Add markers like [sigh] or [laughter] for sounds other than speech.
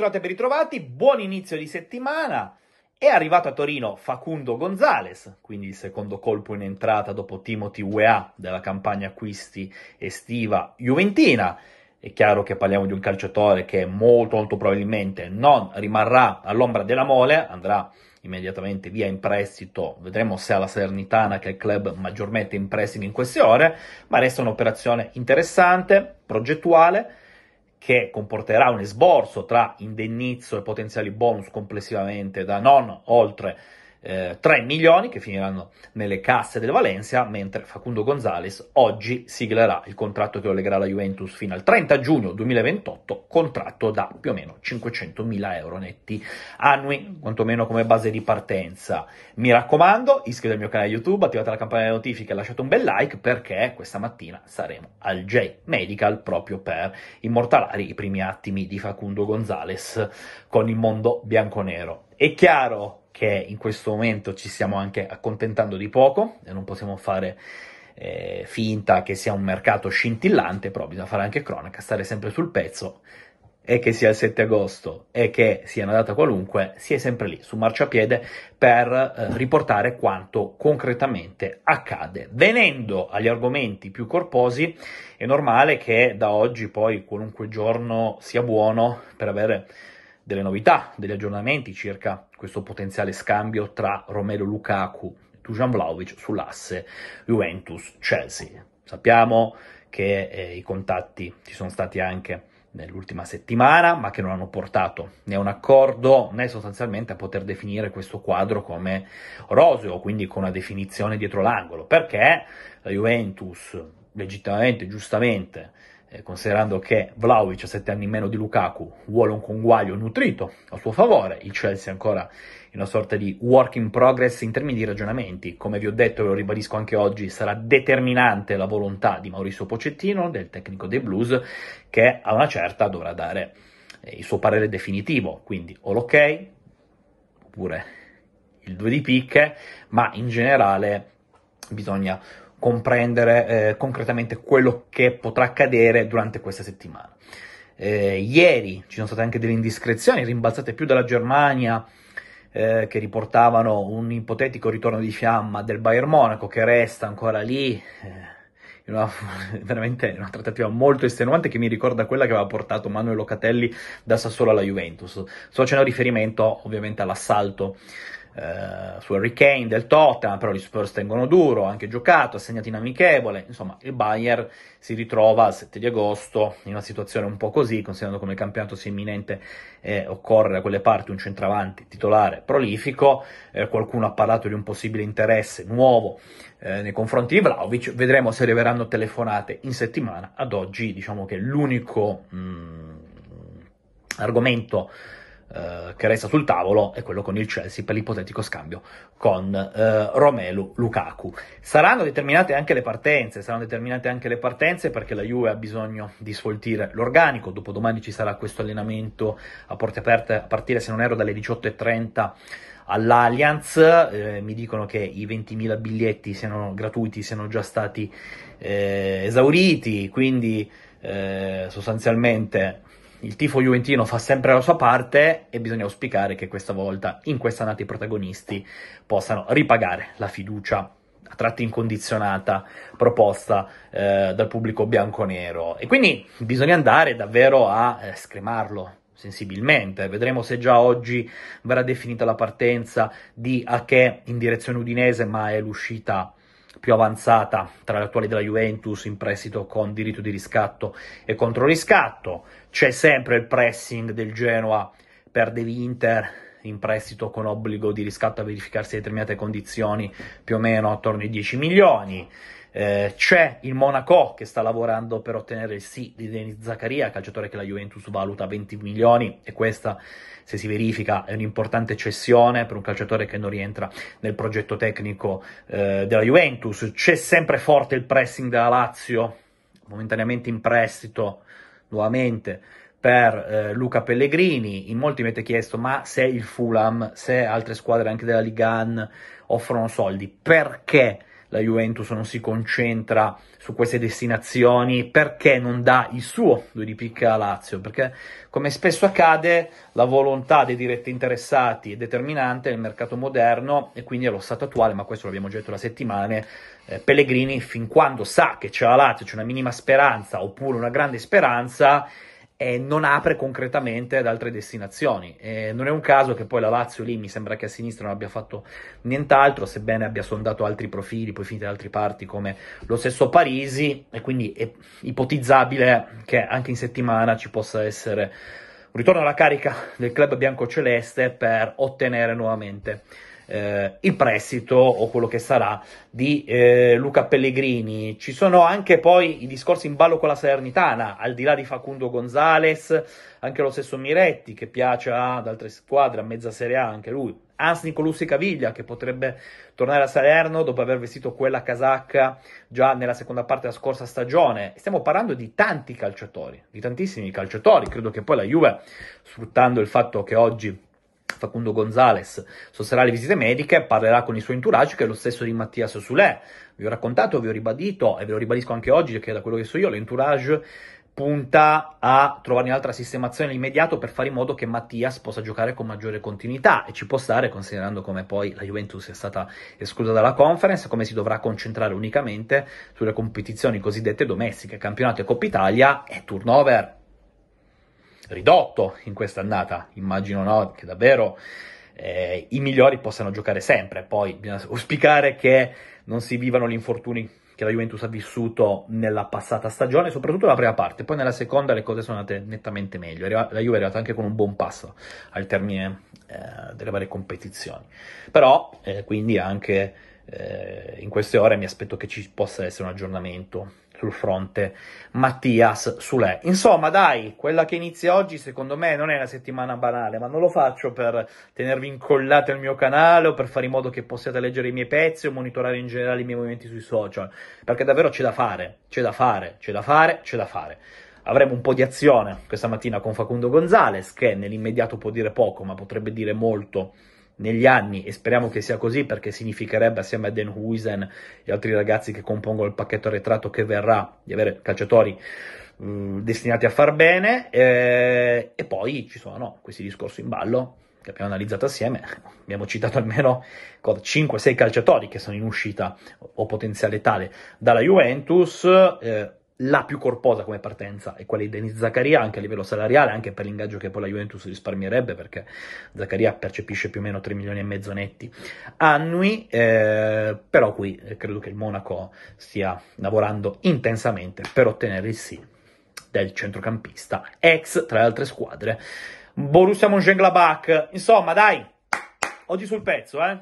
Trovate ben ritrovati, buon inizio di settimana. È arrivato a Torino Facundo Gonzales, quindi il secondo colpo in entrata dopo Timothy UEA della campagna acquisti estiva Juventina. È chiaro che parliamo di un calciatore che molto molto probabilmente non rimarrà all'ombra della mole, andrà immediatamente via in prestito, vedremo se alla Salernitana che è il club maggiormente in prestito in queste ore, ma resta un'operazione interessante, progettuale, che comporterà un esborso tra indennizzo e potenziali bonus complessivamente da non oltre eh, 3 milioni che finiranno nelle casse del Valencia, mentre Facundo Gonzalez oggi siglerà il contratto che lo legherà la Juventus fino al 30 giugno 2028, contratto da più o meno 500 mila euro netti annui, quantomeno come base di partenza. Mi raccomando, iscrivetevi al mio canale YouTube, attivate la campanella di notifiche e lasciate un bel like perché questa mattina saremo al J Medical proprio per immortalare i primi attimi di Facundo Gonzalez con il mondo bianco-nero. È chiaro, che in questo momento ci stiamo anche accontentando di poco e non possiamo fare eh, finta che sia un mercato scintillante, però bisogna fare anche cronaca, stare sempre sul pezzo e che sia il 7 agosto e che sia una data qualunque, si è sempre lì su marciapiede per eh, riportare quanto concretamente accade. Venendo agli argomenti più corposi, è normale che da oggi poi qualunque giorno sia buono per avere delle novità, degli aggiornamenti circa questo potenziale scambio tra Romelu Lukaku e Dusan Vlaovic sull'asse Juventus-Chelsea. Sappiamo che eh, i contatti ci sono stati anche nell'ultima settimana, ma che non hanno portato né un accordo né sostanzialmente a poter definire questo quadro come roseo, quindi con una definizione dietro l'angolo, perché la Juventus legittimamente, giustamente, eh, considerando che Vlaovic ha 7 anni in meno di Lukaku, vuole un conguaglio nutrito a suo favore, il Chelsea è ancora in una sorta di work in progress in termini di ragionamenti, come vi ho detto e lo ribadisco anche oggi, sarà determinante la volontà di Maurizio Pocettino, del tecnico dei Blues, che a una certa dovrà dare eh, il suo parere definitivo, quindi o l'ok oppure il 2 di picche, ma in generale bisogna comprendere eh, concretamente quello che potrà accadere durante questa settimana. Eh, ieri ci sono state anche delle indiscrezioni rimbalzate più dalla Germania eh, che riportavano un ipotetico ritorno di fiamma del Bayern Monaco che resta ancora lì eh, in una, [laughs] veramente una trattativa molto estenuante che mi ricorda quella che aveva portato Manuel Locatelli da Sassuolo alla Juventus. Sto facendo riferimento ovviamente all'assalto su eh, Harry Kane del Tottenham, però gli Spurs tengono duro, ha anche giocato, ha segnato in amichevole, insomma il Bayern si ritrova il 7 di agosto in una situazione un po' così, considerando come il campionato sia imminente e eh, occorre da quelle parti un centravanti titolare prolifico, eh, qualcuno ha parlato di un possibile interesse nuovo eh, nei confronti di Vlaovic, vedremo se arriveranno telefonate in settimana, ad oggi diciamo che l'unico mh, mm, argomento eh, che resta sul tavolo è quello con il Chelsea per l'ipotetico scambio con eh, Romelu Lukaku. Saranno determinate anche le partenze, saranno determinate anche le partenze perché la Juve ha bisogno di sfoltire l'organico, dopodomani ci sarà questo allenamento a porte aperte a partire se non erro dalle 18.30 all'Allianz, eh, mi dicono che i 20.000 biglietti siano gratuiti, siano già stati eh, esauriti, quindi eh, sostanzialmente il tifo juventino fa sempre la sua parte e bisogna auspicare che questa volta in questa nata i protagonisti possano ripagare la fiducia a tratti incondizionata proposta eh, dal pubblico bianco-nero. E quindi bisogna andare davvero a eh, scremarlo sensibilmente. Vedremo se già oggi verrà definita la partenza di Ache in direzione udinese, ma è l'uscita più avanzata tra le attuali della Juventus in prestito con diritto di riscatto e controriscatto. C'è sempre il pressing del Genoa per De Winter in prestito con obbligo di riscatto a verificarsi determinate condizioni più o meno attorno ai 10 milioni. Eh, c'è il Monaco che sta lavorando per ottenere il sì di Denis Zaccaria, calciatore che la Juventus valuta 20 milioni e questa, se si verifica, è un'importante cessione per un calciatore che non rientra nel progetto tecnico eh, della Juventus. C'è sempre forte il pressing della Lazio, momentaneamente in prestito, nuovamente per eh, Luca Pellegrini. In molti mi avete chiesto: ma se il Fulham, se altre squadre anche della Ligan offrono soldi, perché la Juventus non si concentra su queste destinazioni? Perché non dà il suo due di picca a Lazio? Perché, come spesso accade, la volontà dei diretti interessati è determinante nel mercato moderno e quindi allo stato attuale, ma questo l'abbiamo già detto la settimana. Eh, Pellegrini, fin quando sa che c'è la Lazio, c'è una minima speranza oppure una grande speranza e non apre concretamente ad altre destinazioni. Eh, non è un caso che poi la Lazio lì mi sembra che a sinistra non abbia fatto nient'altro, sebbene abbia sondato altri profili, poi finite da altre parti come lo stesso Parisi, e quindi è ipotizzabile che anche in settimana ci possa essere un ritorno alla carica del club biancoceleste per ottenere nuovamente eh, il prestito o quello che sarà di eh, Luca Pellegrini. Ci sono anche poi i discorsi in ballo con la Salernitana, al di là di Facundo Gonzales, anche lo stesso Miretti che piace ad altre squadre, a mezza Serie A anche lui. Hans Nicolussi Caviglia che potrebbe tornare a Salerno dopo aver vestito quella casacca già nella seconda parte della scorsa stagione. Stiamo parlando di tanti calciatori, di tantissimi calciatori. Credo che poi la Juve, sfruttando il fatto che oggi Facundo Gonzalez sosterrà le visite mediche, parlerà con il suo entourage che è lo stesso di Mattia Sossulè. Vi ho raccontato, vi ho ribadito e ve lo ribadisco anche oggi perché da quello che so io l'entourage punta a trovare un'altra sistemazione immediato per fare in modo che Mattias possa giocare con maggiore continuità e ci può stare considerando come poi la Juventus è stata esclusa dalla conference, come si dovrà concentrare unicamente sulle competizioni cosiddette domestiche, campionato e Coppa Italia e turnover ridotto in quest'annata. Immagino no, che davvero eh, i migliori possano giocare sempre. Poi bisogna auspicare che non si vivano gli infortuni che la Juventus ha vissuto nella passata stagione, soprattutto la prima parte. Poi nella seconda le cose sono andate nettamente meglio. La Juve è arrivata anche con un buon passo al termine eh, delle varie competizioni. Però, eh, quindi anche eh, in queste ore mi aspetto che ci possa essere un aggiornamento sul fronte Mattias Sulè. Insomma, dai, quella che inizia oggi secondo me non è una settimana banale, ma non lo faccio per tenervi incollati al mio canale o per fare in modo che possiate leggere i miei pezzi o monitorare in generale i miei movimenti sui social, perché davvero c'è da fare, c'è da fare, c'è da fare, c'è da fare. Avremo un po' di azione questa mattina con Facundo Gonzales, che nell'immediato può dire poco, ma potrebbe dire molto negli anni, e speriamo che sia così perché significherebbe assieme a Dan Huisen e altri ragazzi che compongono il pacchetto arretrato che verrà, di avere calciatori mh, mm, destinati a far bene, eh, e poi ci sono questi discorsi in ballo che abbiamo analizzato assieme, [laughs] abbiamo citato almeno 5-6 calciatori che sono in uscita o potenziale tale dalla Juventus, eh, la più corposa come partenza è quella di Denis Zaccaria, anche a livello salariale, anche per l'ingaggio che poi la Juventus risparmierebbe, perché Zaccaria percepisce più o meno 3 milioni e mezzo netti annui, eh, però qui eh, credo che il Monaco stia lavorando intensamente per ottenere il sì del centrocampista, ex tra le altre squadre. Borussia Mönchengladbach, insomma dai, oggi sul pezzo, eh?